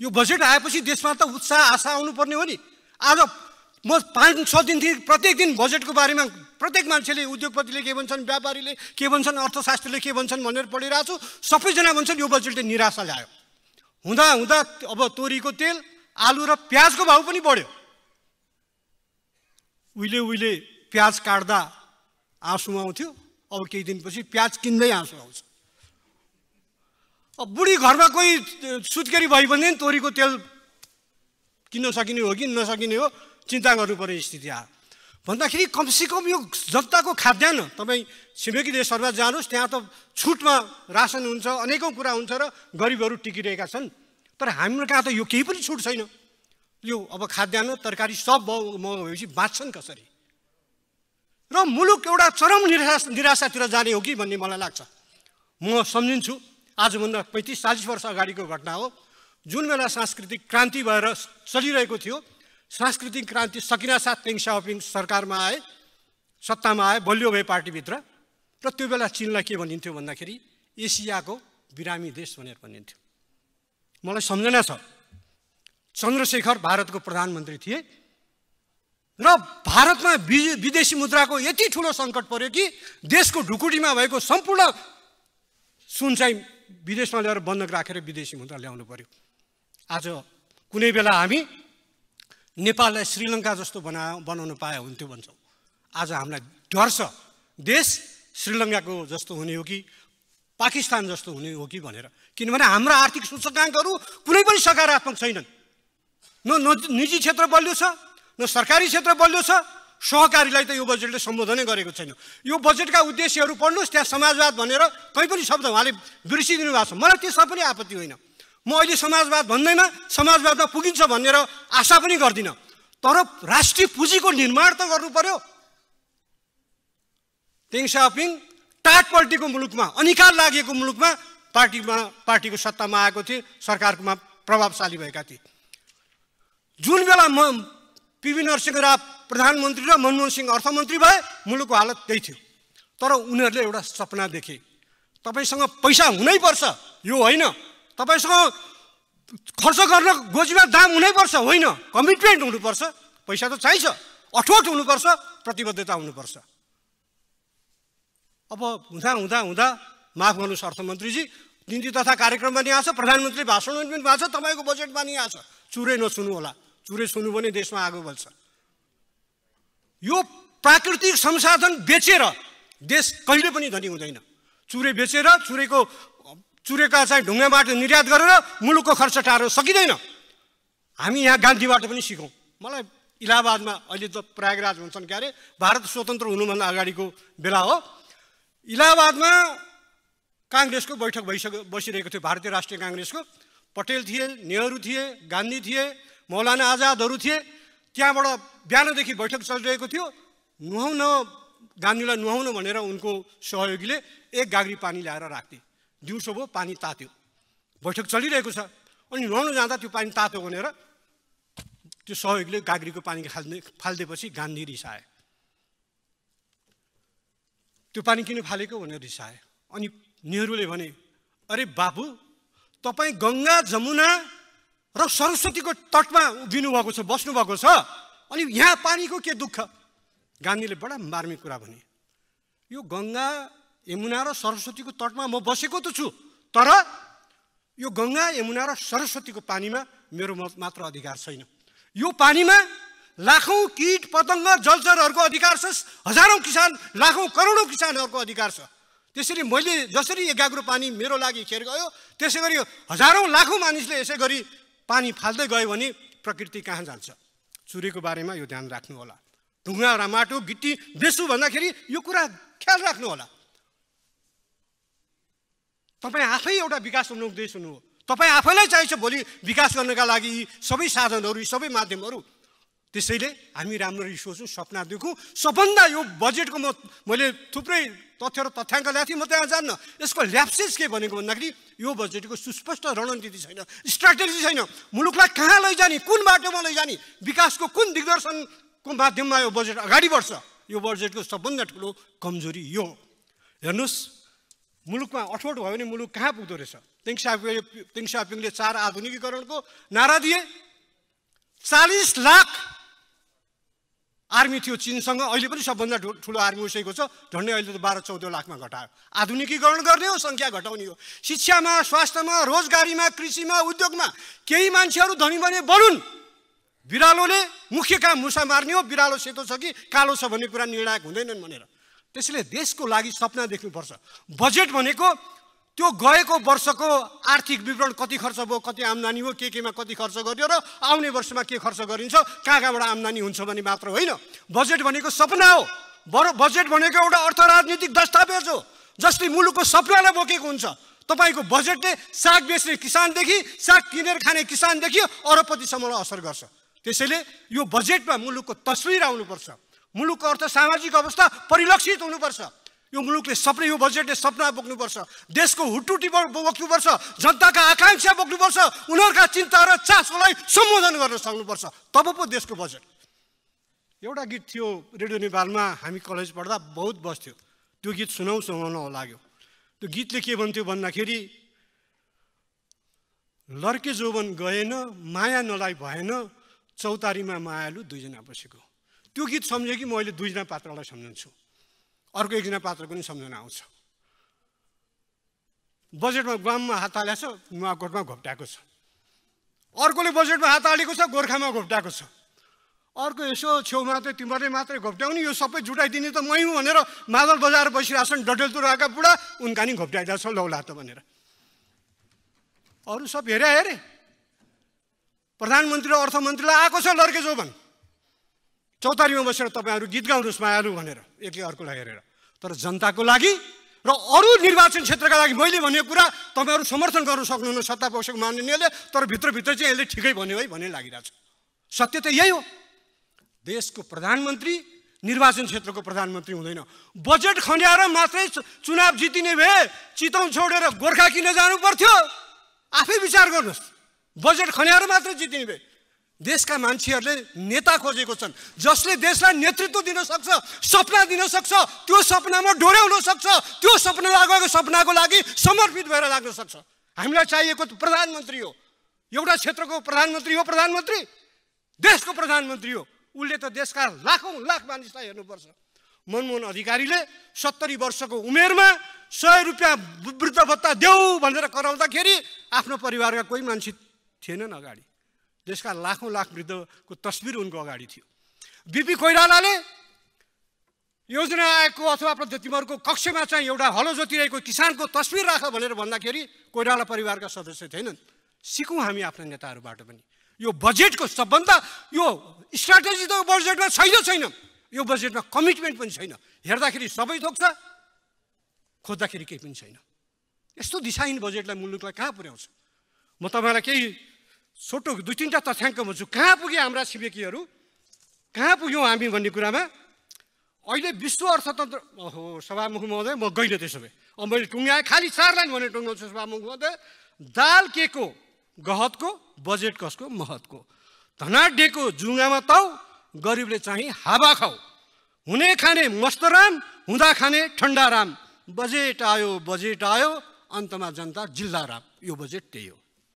यो बजेट आएपछि देशमा त उत्साह आशा आउनुपर्ने हो नि आज म पाँच छ दिनदेखि प्रत्येक दिन बजेटको बारेमा प्रत्येक मान्छेले उद्योगपतिले के भन्छन् व्यापारीले के भन्छन् अर्थशास्त्रीले के भन्छन् भनेर पढिरहेको छु सबैजना भन्छन् यो बजेटले निराशा ल्यायो हुँदा हुँदा अब तोरीको तेल आलु र प्याजको भाउ पनि बढ्यो उहिले उहिले प्याज काट्दा आँसु आउँथ्यो अब केही दिनपछि प्याज किन्दै आँसु आउँछ अब बुढी घरमा कोही सुत्केरी भयो भने तोरीको तेल किन्न सकिने हो कि नसकिने हो चिन्ता गर्नु गर्नुपर्ने स्थिति आयो भन्दाखेरि कमसेकम यो जनताको खाद्यान्न तपाईँ छिमेकी देशहरूमा जानुहोस् त्यहाँ त छुटमा रासन हुन्छ अनेकौँ कुरा हुन्छ र गरिबहरू टिकिरहेका छन् तर हाम्रो कहाँ त यो केही पनि छुट छैन यो अब खाद्यान्न तरकारी सब महँगो भएपछि बाँच्छन् कसरी र मुलुक एउटा चरम निराशा निराशातिर जाने हो कि भन्ने मलाई लाग्छ म सम्झिन्छु आजभन्दा पैँतिस चालिस वर्ष अगाडिको घटना हो जुन बेला सांस्कृतिक क्रान्ति भएर चलिरहेको थियो सांस्कृतिक क्रान्ति सकिनासाथ तेङ सापिङ सरकारमा आए सत्तामा आए बलियो भए पार्टीभित्र र त्यो बेला चिनलाई के भनिन्थ्यो भन्दाखेरि एसियाको बिरामी देश भनेर भनिन्थ्यो मलाई सम्झना छ चन्द्रशेखर भारतको प्रधानमन्त्री थिए र भारतमा विदेशी मुद्राको यति ठुलो सङ्कट पऱ्यो कि देशको ढुकुटीमा भएको सम्पूर्ण सुन चाहिँ विदेशमा ल्याएर बन्धक राखेर विदेशी मुद्रा ल्याउनु पऱ्यो आज कुनै बेला हामी नेपाललाई श्रीलङ्का जस्तो बना बनाउनु पाए हुन्थ्यो भन्छौँ आज हामीलाई डर छ देश श्रीलङ्काको जस्तो हुने हो कि पाकिस्तान जस्तो हुने हो कि भनेर किनभने हाम्रा आर्थिक सूचकाङ्कहरू कुनै पनि सकारात्मक छैनन् न निजी क्षेत्र बलियो छ न सरकारी क्षेत्र बलियो छ सहकारीलाई त यो बजेटले सम्बोधनै गरेको छैन यो बजेटका उद्देश्यहरू पढ्नुहोस् त्यहाँ समाजवाद भनेर कहीँ पनि शब्द उहाँले बिर्सिदिनु भएको छ मलाई त्यसमा पनि आपत्ति होइन म अहिले समाजवाद भन्दैमा समाजवादमा पुगिन्छ भनेर आशा पनि गर्दिनँ तर राष्ट्रिय पुँजीको निर्माण त गर्नु पर्यो तेङसापिङ टाटपल्टीको मुलुकमा अनिकार लागेको मुलुकमा पार्टीमा पार्टीको सत्तामा आएको थिए सरकारकोमा प्रभावशाली भएका थिए जुन बेला म पिबी नरसिंह राव प्रधानमन्त्री र मनमोहन सिंह अर्थमन्त्री भए मुलुकको हालत त्यही थियो तर उनीहरूले एउटा सपना देखे तपाईँसँग पैसा हुनैपर्छ यो होइन तपाईँसँग खर्च गर्न गोजीमा दाम हुनैपर्छ होइन कमिटमेन्ट हुनुपर्छ पैसा त चाहिन्छ अठोट हुनुपर्छ प्रतिबद्धता हुनुपर्छ अब हुँदा हुँदा हुँदा माफ गर्नुहोस् अर्थमन्त्रीजी नीति तथा कार्यक्रममा नि आएको छ प्रधानमन्त्री भाषण पनि भएको छ तपाईँको बजेट पनि आएको छ चुरे नसुन्नु होला चुरै सुन्नु भने देशमा आगो बल्छ यो प्राकृतिक संसाधन बेचेर देश कहिले पनि धनी हुँदैन चुरे बेचेर चुरेको चुरेका चाहिँ ढुङ्गाबाट निर्यात गरेर मुलुकको खर्च टार्न सकिँदैन हामी यहाँ गान्धीबाट पनि सिकौँ मलाई इलाहाबादमा अहिले त प्रयागराज हुन्छन् क्या अरे भारत स्वतन्त्र हुनुभन्दा अगाडिको बेला हो इलाहाबादमा काङ्ग्रेसको बैठक भइसक्यो बसिरहेको थियो भारतीय राष्ट्रिय काङ्ग्रेसको पटेल थिए नेहरू थिए गान्धी थिए मौलाना आजादहरू थिए त्यहाँबाट बिहानदेखि बैठक चलिरहेको थियो नुहाउन गान्धीलाई नुहाउन भनेर उनको सहयोगीले एक गाग्री पानी ल्याएर राख्थे दिउँसो भयो पानी तात्यो बैठक चलिरहेको छ अनि नुहाउन जाँदा त्यो पानी तातो भनेर त्यो सहयोगीले गाग्रीको पानी खाल्ने फालिदिएपछि गान्धी रिसाए त्यो पानी किन फालेको भनेर रिसाए अनि नेहरूले भने अरे बाबु तपाईँ गङ्गा जमुना र सरस्वतीको तटमा उभिनु भएको छ बस्नु भएको छ अनि यहाँ पानीको के दुःख गान्धीले बडा मार्मिक कुरा भने यो गङ्गा यमुना र सरस्वतीको तटमा म बसेको त छु तर यो गङ्गा यमुना र सरस्वतीको पानीमा मेरो मात्र अधिकार छैन यो पानीमा लाखौँ किट पतङ्ग जलचरहरूको अधिकार छ हजारौँ किसान लाखौँ करोडौँ किसानहरूको अधिकार छ त्यसरी मैले जसरी एकाग्रो पानी मेरो लागि खेर गयो त्यसै गरी हजारौँ लाखौँ मानिसले यसै गरी पानी फाल्दै गयो भने प्रकृति कहाँ जान्छ चुरेको बारेमा यो ध्यान राख्नु होला ढुङ्गा र माटो गिटी बेसु भन्दाखेरि यो कुरा ख्याल राख्नु होला तपाईँ आफै एउटा विकास उन्मुख हुनु हो तपाईँ आफैलाई चाहिन्छ भोलि विकास गर्नका लागि यी सबै साधनहरू यी सबै माध्यमहरू त्यसैले हामी राम्ररी सोचौँ सपना देखौँ सबभन्दा यो बजेटको म मैले थुप्रै तथ्य र तथ्याङ्क ल्याएको म त्यहाँ जान्न यसको ल्याप्सेस के भनेको भन्दाखेरि यो बजेटको सुस्पष्ट रणनीति छैन स्ट्राटेजी छैन मुलुकलाई कहाँ लैजाने कुन बाटोमा लैजाने विकासको कुन दिग्दर्शनको माध्यममा यो बजेट अगाडि बढ्छ यो बजेटको सबभन्दा ठुलो कमजोरी यो हेर्नुहोस् मुलुकमा अठोट भयो भने मुलुक कहाँ पुग्दो रहेछ तिङ सापिङले तिङ सापिङले चार आधुनिकीकरणको नारा दिए चालिस लाख आर्मी थियो चिनसँग अहिले पनि सबभन्दा ठुलो आर्मी उसैको छ झन्डै अहिले त बाह्र चौध लाखमा घटायो आधुनिकीकरण गर्ने हो सङ्ख्या घटाउने हो शिक्षामा स्वास्थ्यमा रोजगारीमा कृषिमा उद्योगमा केही मान्छेहरू धनी बने बढुन् बिरालोले मुख्य काम मुसा मार्ने हो बिरालो सेतो छ कि कालो छ भन्ने कुरा निर्णायक हुँदैनन् भनेर त्यसैले देशको लागि सपना देख्नुपर्छ बजेट भनेको त्यो गएको वर्षको आर्थिक विवरण कति खर्च भयो कति आम्दानी हो के केमा कति खर्च गर्यो र आउने वर्षमा के खर्च गरिन्छ कहाँ कहाँबाट आम्दानी हुन्छ भने मात्र होइन बजेट भनेको सपना हो बर बजेट भनेको एउटा अर्थ राजनीतिक दस्तावेज हो जसले मुलुकको सपनालाई बोकेको हुन्छ तपाईँको बजेटले साग बेच्ने किसानदेखि साग किनेर खाने किसानदेखि अरबपतिसम्मलाई असर गर्छ त्यसैले यो बजेटमा मुलुकको तस्विर आउनुपर्छ मुलुकको अर्थ सामाजिक अवस्था परिलक्षित हुनुपर्छ यो मुलुकले सपना यो बजेटले सपना बोक्नुपर्छ देशको हुटुटी बोक्नुपर्छ जनताका आकाङ्क्षा बोक्नुपर्छ उनीहरूका चिन्ता र चासोलाई सम्बोधन गर्न सक्नुपर्छ तब पो देशको बजेट एउटा गीत थियो रेडियो नेपालमा हामी कलेज पढ्दा बहुत बस्थ्यो त्यो गीत सुनाउँ सुनाउन लाग्यो त्यो गीतले के भन्थ्यो भन्दाखेरि लड्के जोवन गएन माया नलाई भएन चौतारीमा मायालु दुईजना बसेको त्यो गीत सम्झेँ कि मैले दुईजना पात्रलाई सम्झन्छु अर्को एकजना पात्रको पनि सम्झना आउँछ बजेटमा ग्वाममा हात हालेको छ नुवाकोटमा घोप्ट्याएको छ अर्कोले बजेटमा हात हालेको छ गोर्खामा घोप्ट्याएको छ अर्को यसो छेउमा त तिमीहरूले मात्रै घोप्ट्याउने यो सबै जुटाइदिने त मै भनेर मादल बजाएर बसिरहेछन् डडेलतुराका बुढा उनका नि छ लौला त भनेर अरू सब हेरे हेरे प्रधानमन्त्री र अर्थमन्त्रीलाई आएको छ लड्के जो भन् चौतारीमा बसेर तपाईँहरू गीत गाउनुहोस् मायालु भनेर एकले अर्कोलाई हेरेर तर जनताको लागि र अरू निर्वाचन क्षेत्रका लागि मैले भनेको कुरा तपाईँहरू समर्थन गर्न सक्नुहुन्न सत्ता पक्षको माननीयले तर भित्रभित्र चाहिँ यसले ठिकै भन्यो है भन्ने लागिरहेको छ सत्य त यही हो देशको प्रधानमन्त्री निर्वाचन क्षेत्रको प्रधानमन्त्री हुँदैन बजेट खन्याएर मात्रै चुनाव जितिने भए चितौँ छोडेर गोर्खा किन जानु पर्थ्यो आफै विचार गर्नुहोस् बजेट खन्याएर मात्रै जितिने भए देशका मान्छेहरूले नेता खोजेको छन् जसले देशलाई नेतृत्व दिन सक्छ सपना दिन सक्छ त्यो सपनामा डोर्याउन सक्छ त्यो सपना लागेको सपनाको लागि समर्पित भएर लाग्न सक्छ हामीलाई चाहिएको प्रधानमन्त्री हो एउटा क्षेत्रको प्रधानमन्त्री हो प्रधानमन्त्री देशको प्रधानमन्त्री हो उसले त देशका लाखौँ लाख मानिसलाई हेर्नुपर्छ मनमोहन अधिकारीले सत्तरी वर्षको उमेरमा सय रुपियाँ वृद्ध भत्ता देऊ भनेर कराउँदाखेरि आफ्नो परिवारका कोही मान्छे थिएनन् अगाडि देशका लाखौँ लाख वृद्धको तस्बिर उनको अगाडि थियो बिपी कोइरालाले योजना आएको अथवा प्रद्युतिमहरूको कक्षमा चाहिँ एउटा हलो जोतिरहेको किसानको तस्बिर राख भनेर भन्दाखेरि कोइराला परिवारका सदस्य थिएनन् सिकौँ हामी आफ्ना नेताहरूबाट पनि यो बजेटको सबभन्दा यो स्ट्राटेजी त बजेटमा छैन छैन यो बजेटमा कमिटमेन्ट पनि छैन हेर्दाखेरि सबै थोक्छ खोज्दाखेरि केही पनि छैन यस्तो दिशाहीन बजेटलाई मुलुकलाई कहाँ पुर्याउँछ म तपाईँलाई केही छोटो दुई तिनवटा तथ्याङ्क भन्छु कहाँ पुग्यो हाम्रा छिमेकीहरू कहाँ पुग्यौँ हामी भन्ने कुरामा अहिले विश्व अर्थतन्त्र हो सभामुख महोदय म गइनँ त्यसो भए अब मैले टुङ्गाएँ खालि चार लाइन भने टुङ्गाउँछु सभामुख महोदय दाल के को गहतको बजेट कसको महतको धनाढ्यको जुङ्गामा तौ गरिबले चाहिँ हावा खाऊ हुने खाने मस्तराम हुँदा खाने ठन्डा राम बजेट आयो बजेट आयो अन्तमा जनता जिल्ला राम यो बजेट त्यही हो